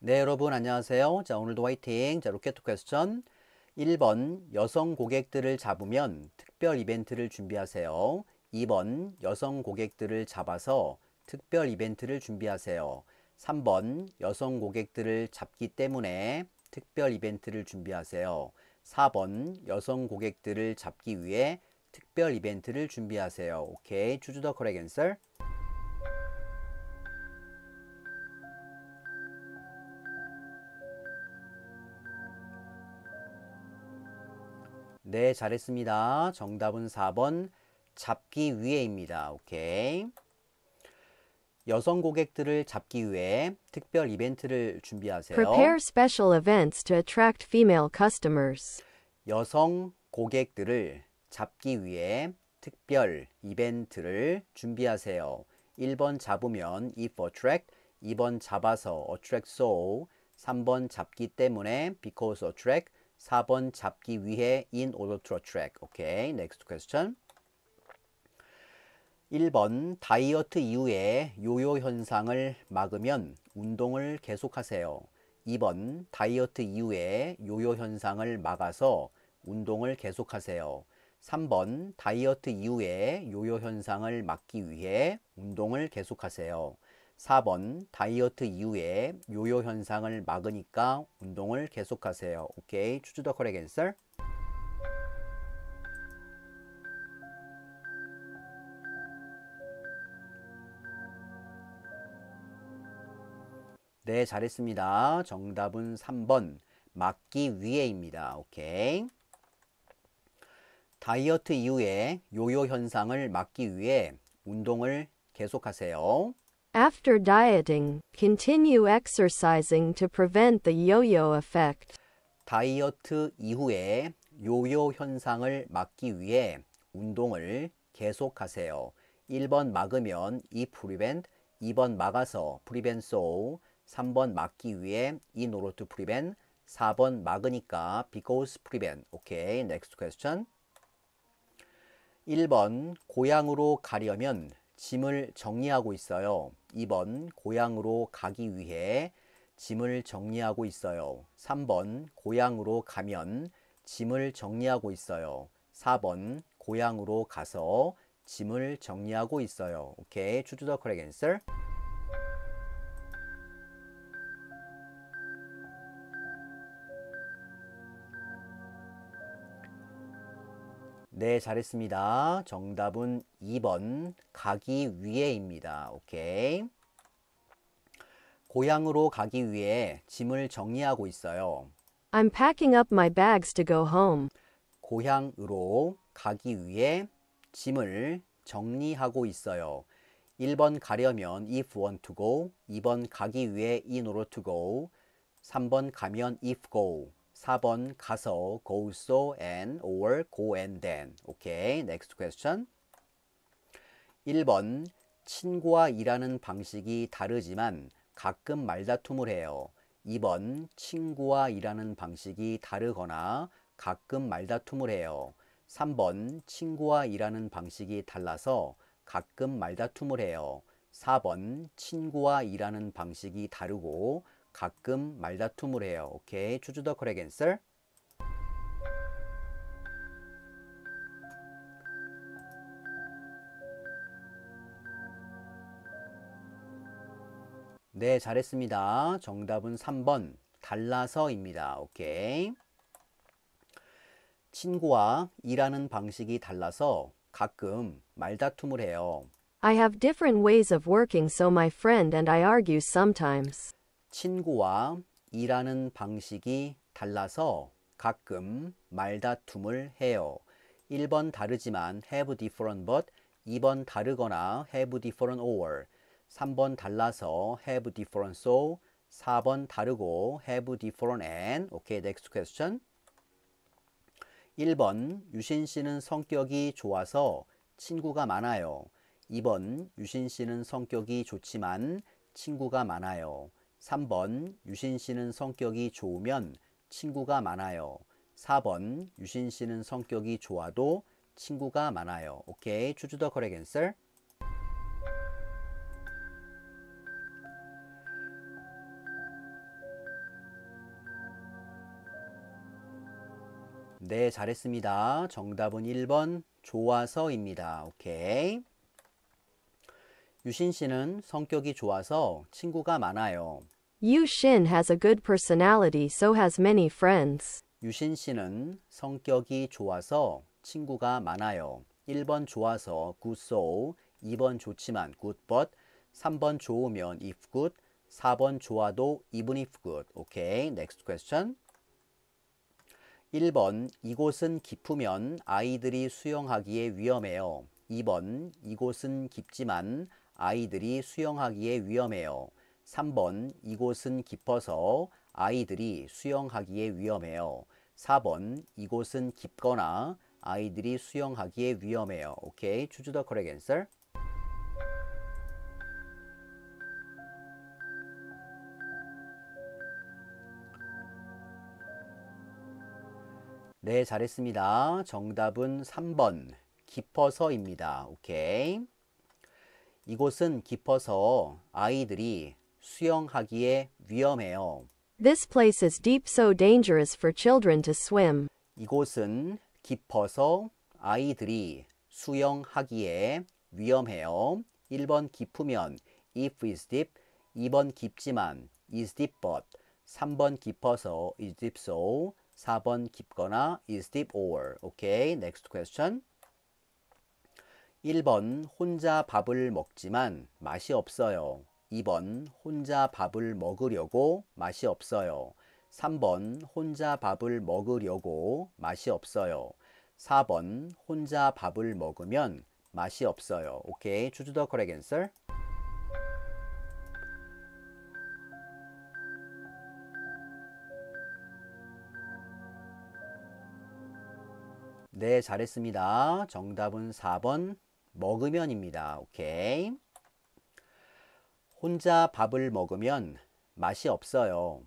네 여러분 안녕하세요 자 오늘도 화이팅 자 로켓 퀘스천 1번 여성 고객들을 잡으면 특별 이벤트를 준비하세요 2번 여성 고객들을 잡아서 특별 이벤트를 준비하세요 3번 여성 고객들을 잡기 때문에 특별 이벤트를 준비하세요 4번 여성 고객들을 잡기 위해 특별 이벤트를 준비하세요 오케이 okay. choose the correct answer 네, 잘했습니다. 정답은 4번 잡기 위해입니다. 오케이. 여성 고객들을 잡기 위해 특별 이벤트를 준비하세요. Prepare special events to attract female customers. 여성 고객들을 잡기 위해 특별 이벤트를 준비하세요. 1번 잡으면 if attract, 2번 잡아서 attract so, 3번 잡기 때문에 because attract, 4번 잡기 위해 in order to attract. 오케이. Okay. Next question. 1번 다이어트 이후에 요요 현상을 막으면 운동을 계속하세요. 2번 다이어트 이후에 요요 현상을 막아서 운동을 계속하세요. 3번 다이어트 이후에 요요 현상을 막기 위해 운동을 계속하세요. 4번 다이어트 이후에 요요 현상을 막으니까 운동을 계속하세요. 오케이. 추주 더 커렉 앤서. 네, 잘했습니다. 정답은 3번 막기 위해입니다. 오케이. 다이어트 이후에 요요 현상을 막기 위해 운동을 계속하세요. After dieting, continue exercising to prevent the yo-yo effect. 다이어트 이후에 요요 현상을 막기 위해 운동을 계속하세요. 1번 막으면 이 prevent, 2번 막아서 prevent so, 3번 막기 위해 in order to prevent, 4번 막으니까 because prevent. 오케이, okay, next question. 1번 고향으로 가려면 짐을 정리하고 있어요. 2번 고향으로 가기 위해 짐을 정리하고 있어요. 3번 고향으로 가면 짐을 정리하고 있어요. 4번 고향으로 가서 짐을 정리하고 있어요. 오케이. o k a correct answer. 네, 잘했습니다. 정답은 2번 가기 위해입니다. 오케이. 고향으로 가기 위해 짐을 정리하고 있어요. I'm packing up my bags to go home. 고향으로 가기 위해 짐을 정리하고 있어요. 1번 가려면 if want to go, 2번 가기 위해 in order to go, 3번 가면 if go, 4번 가서 go so and or go and then. 오케이. Okay. next question. 1번 친구와 일하는 방식이 다르지만 가끔 말다툼을 해요. 2번 친구와 일하는 방식이 다르거나 가끔 말다툼을 해요. 3번 친구와 일하는 방식이 달라서 가끔 말다툼을 해요. 4번 친구와 일하는 방식이 다르고 가끔 말다툼을 해요. 오케이. 추주 더 크레겐셀. 네, 잘했습니다. 정답은 3번. 달라서입니다. 오케이. 친구와 일하는 방식이 달라서 가끔 말다툼을 해요. I have different ways of working so my friend and I argue sometimes. 친구와 일하는 방식이 달라서 가끔 말다툼을 해요. 1번 다르지만 have different but 2번 다르거나 have different or 3번 달라서 have different so 4번 다르고 have different and 오케이 okay, next question 1번 유신 씨는 성격이 좋아서 친구가 많아요. 2번 유신 씨는 성격이 좋지만 친구가 많아요. 3번 유신 씨는 성격이 좋으면 친구가 많아요. 4번 유신 씨는 성격이 좋아도 친구가 많아요. 오케이. 추주 더 거래 겐슬. 네, 잘했습니다. 정답은 1번 좋아서입니다. 오케이. 유신 씨는 성격이 좋아서 친구가 많아요. Yu Shin has a good personality so has many friends. 유신 씨는 성격이 좋아서 친구가 많아요. 1번 좋아서 good so, 2번 좋지만 good but, 3번 좋으면 if good, 4번 좋아도 even if good. 오케이, okay, next question. 1번 이곳은 깊으면 아이들이 수영하기에 위험해요. 2번 이곳은 깊지만 아이들이 수영하기에 위험해요. 3번 이곳은 깊어서 아이들이 수영하기에 위험해요. 4번 이곳은 깊거나 아이들이 수영하기에 위험해요. 오케이. choose the correct answer. 네, 잘했습니다. 정답은 3번 깊어서입니다. 오케이. 이곳은 깊어서 아이들이 수영하기에 위험해요. This place is deep so dangerous for children to swim. 이곳은 깊어서 아이들이 수영하기에 위험해요. 1번 깊으면 if is deep, 2번 깊지만 is deep but, 3번 깊어서 is deep so, 4번 깊거나 is deep or. 오케이, okay, next question. 1번 혼자 밥을 먹지만 맛이 없어요. 2번 혼자 밥을 먹으려고 맛이 없어요. 3번 혼자 밥을 먹으려고 맛이 없어요. 4번 혼자 밥을 먹으면 맛이 없어요. 오케이. c 주 o o s e the 네, 잘했습니다. 정답은 4번 먹으면입니다. 오케이. 혼자 밥을 먹으면 맛이 없어요.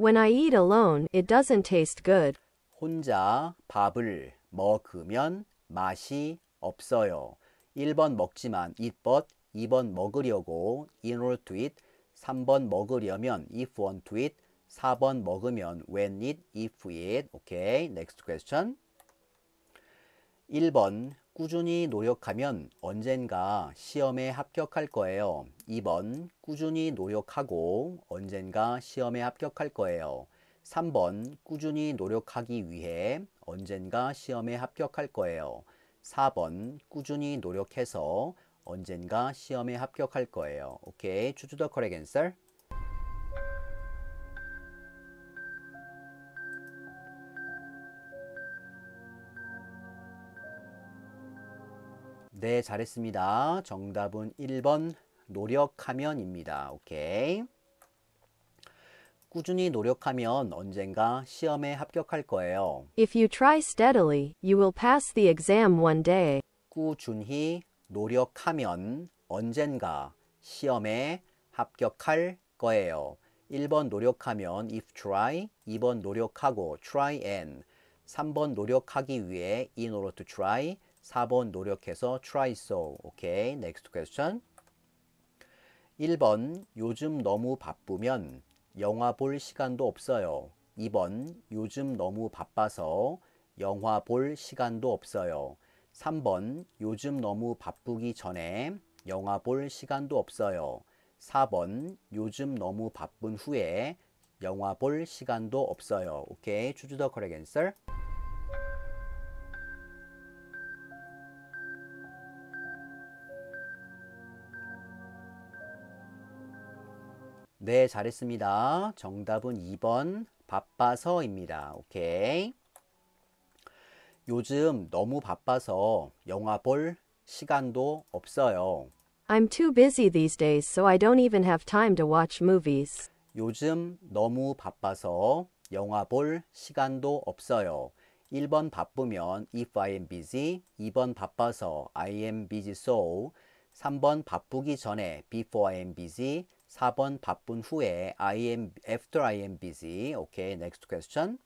When I eat alone, it doesn't taste good. 혼자 밥을 먹으면 맛이 없어요. 1번 먹지만 eat but, 2번 먹으려고 in order to eat, 3번 먹으려면 if want to eat, 4번 먹으면 when it, if it. 오케이. Okay. Next question. 1번 꾸준히 노력하면 언젠가 시험에 합격할 거예요. 2번 꾸준히 노력하고 언젠가 시험에 합격할 거예요. 3번 꾸준히 노력하기 위해 언젠가 시험에 합격할 거예요. 4번 꾸준히 노력해서 언젠가 시험에 합격할 거예요. 오케이. Okay. c h o 네, 잘했습니다. 정답은 1번 노력하면입니다. 오케이. 꾸준히 노력하면 언젠가 시험에 합격할 거예요. If you try steadily, you will pass the exam one day. 꾸준히 노력하면 언젠가 시험에 합격할 거예요. 1번 노력하면 if try, 2번 노력하고 try and, 3번 노력하기 위해 in order to try, 4번 노력해서 try so. 오케이. next question. 1번 요즘 너무 바쁘면 영화 볼 시간도 없어요. 2번 요즘 너무 바빠서 영화 볼 시간도 없어요. 3번 요즘 너무 바쁘기 전에 영화 볼 시간도 없어요. 4번 요즘 너무 바쁜 후에 영화 볼 시간도 없어요. 오케이. o 주더 y c h o r 네, 잘했습니다. 정답은 2번 바빠서입니다. 오케이. 요즘 너무 바빠서 영화 볼 시간도 없어요. I'm too busy these days, so I don't even have time to watch movies. 요즘 너무 바빠서 영화 볼 시간도 없어요. 1번 바쁘면 if I am busy, 2번 바빠서 I am busy so, 3번 바쁘기 전에 before I am busy, 4번 바쁜 후에 I am after I am busy. 오케이. Okay, next question.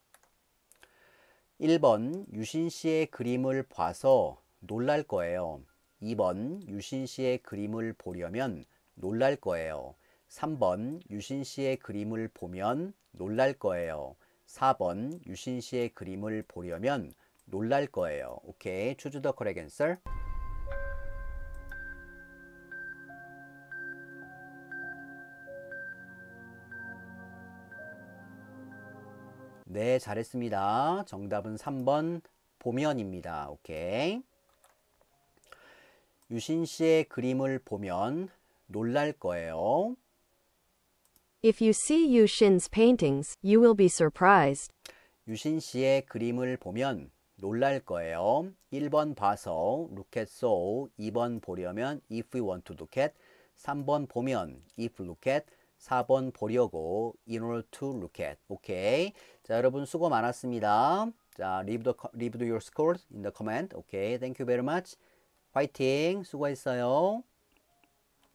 1번 유신 씨의 그림을 봐서 놀랄 거예요. 2번 유신 씨의 그림을 보려면 놀랄 거예요. 3번 유신 씨의 그림을 보면 놀랄 거예요. 4번 유신 씨의 그림을 보려면 놀랄 거예요. 오케이. Okay, choose the correct answer. 네, 잘했습니다. 정답은 3번 보면입니다. 오케이. 유신 씨의 그림을 보면 놀랄 거예요. If you see Yushin's paintings, you will be surprised. 유신 씨의 그림을 보면 놀랄 거예요. 1번 봐서 look at so, 2번 보려면 if we want to look at, 3번 보면 if look at, 4번 보려고 in order to look at. 오케이. 자, 여러분 수고 많았습니다. 자, leave, the, leave your scores in the comment. 오케이, okay. thank you very much. 화이팅! 수고했어요.